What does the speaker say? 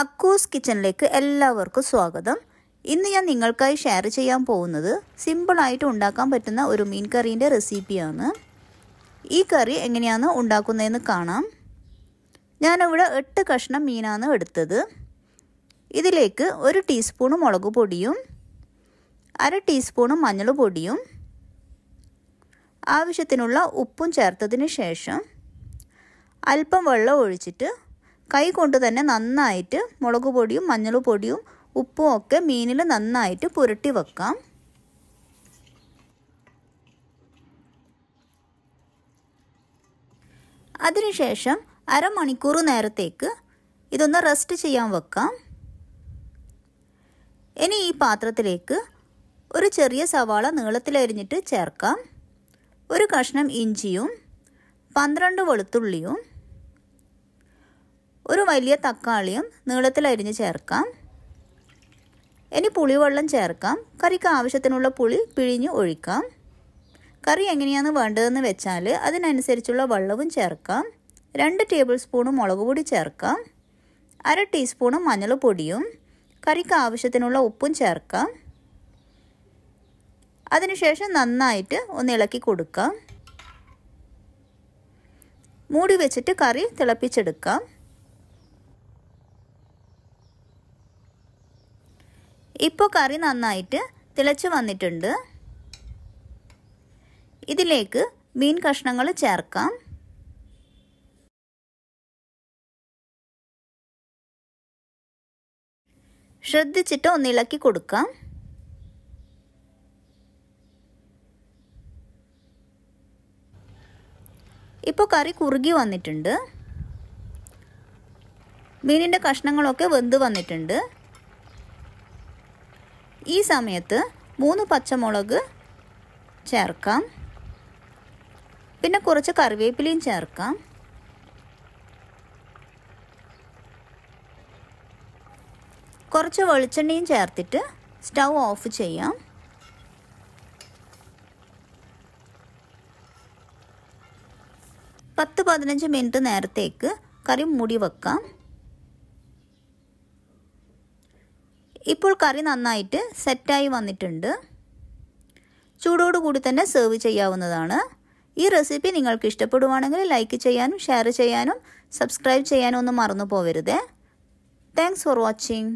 അക്കൂസ് കിച്ചണിലേക്ക് എല്ലാവർക്കും സ്വാഗതം ഇന്ന് ഞാൻ നിങ്ങൾക്കായി ഷെയർ ചെയ്യാൻ പോകുന്നത് സിമ്പിളായിട്ട് ഉണ്ടാക്കാൻ പറ്റുന്ന ഒരു മീൻ കറീൻ്റെ റെസിപ്പിയാണ് ഈ കറി എങ്ങനെയാണ് ഉണ്ടാക്കുന്നതെന്ന് കാണാം ഞാനിവിടെ എട്ട് കഷ്ണം മീനാണ് എടുത്തത് ഇതിലേക്ക് ഒരു ടീസ്പൂൺ മുളക് പൊടിയും അര ടീസ്പൂൺ മഞ്ഞൾ പൊടിയും ആവശ്യത്തിനുള്ള ഉപ്പും ചേർത്തതിന് ശേഷം അല്പം വെള്ളം ഒഴിച്ചിട്ട് കൈ കൊണ്ട് തന്നെ നന്നായിട്ട് മുളക് പൊടിയും മഞ്ഞൾ പൊടിയും ഉപ്പും ഒക്കെ മീനിൽ നന്നായിട്ട് പുരട്ടി വെക്കാം അതിനുശേഷം അരമണിക്കൂർ നേരത്തേക്ക് ഇതൊന്ന് റെസ്റ്റ് ചെയ്യാൻ വെക്കാം ഇനി ഈ പാത്രത്തിലേക്ക് ഒരു ചെറിയ സവാള നീളത്തിലരിഞ്ഞിട്ട് ചേർക്കാം ഒരു കഷ്ണം ഇഞ്ചിയും പന്ത്രണ്ട് വെളുത്തുള്ളിയും ഒരു വലിയ തക്കാളിയും നീളത്തിലരിഞ്ഞ് ചേർക്കാം ഇനി പുളിവെള്ളം ചേർക്കാം കറിക്ക് ആവശ്യത്തിനുള്ള പുളി പിഴിഞ്ഞ് ഒഴിക്കാം കറി എങ്ങനെയാണ് വേണ്ടതെന്ന് വെച്ചാൽ അതിനനുസരിച്ചുള്ള വെള്ളവും ചേർക്കാം രണ്ട് ടേബിൾ സ്പൂണും മുളക് പൊടി ചേർക്കാം അര ടീസ്പൂണ് മഞ്ഞൾപ്പൊടിയും കറിക്ക് ആവശ്യത്തിനുള്ള ഉപ്പും ചേർക്കാം അതിനുശേഷം നന്നായിട്ട് ഒന്ന് ഇളക്കി കൊടുക്കാം മൂടി വെച്ചിട്ട് കറി തിളപ്പിച്ചെടുക്കാം ഇപ്പോൾ കറി നന്നായിട്ട് തിളച്ച് വന്നിട്ടുണ്ട് ഇതിലേക്ക് മീൻ കഷ്ണങ്ങൾ ചേർക്കാം ശ്രദ്ധിച്ചിട്ട് ഒന്നിളക്കി കൊടുക്കാം ഇപ്പോൾ കറി കുറുകി വന്നിട്ടുണ്ട് മീനിൻ്റെ കഷ്ണങ്ങളൊക്കെ വെന്ത് വന്നിട്ടുണ്ട് ഈ സമയത്ത് മൂന്ന് പച്ചമുളക് ചേർക്കാം പിന്നെ കുറച്ച് കറിവേപ്പിലയും ചേർക്കാം കുറച്ച് വെളിച്ചെണ്ണയും ചേർത്തിട്ട് സ്റ്റൗ ഓഫ് ചെയ്യാം പത്ത് പതിനഞ്ച് മിനിറ്റ് നേരത്തേക്ക് കറി മൂടി വെക്കാം ഇപ്പോൾ കറി നന്നായിട്ട് സെറ്റായി വന്നിട്ടുണ്ട് ചൂടോടുകൂടി തന്നെ സെർവ് ചെയ്യാവുന്നതാണ് ഈ റെസിപ്പി നിങ്ങൾക്ക് ഇഷ്ടപ്പെടുവാണെങ്കിൽ ലൈക്ക് ചെയ്യാനും ഷെയർ ചെയ്യാനും സബ്സ്ക്രൈബ് ചെയ്യാനും ഒന്നും മറന്നു പോവരുത് താങ്ക്സ് ഫോർ വാച്ചിങ്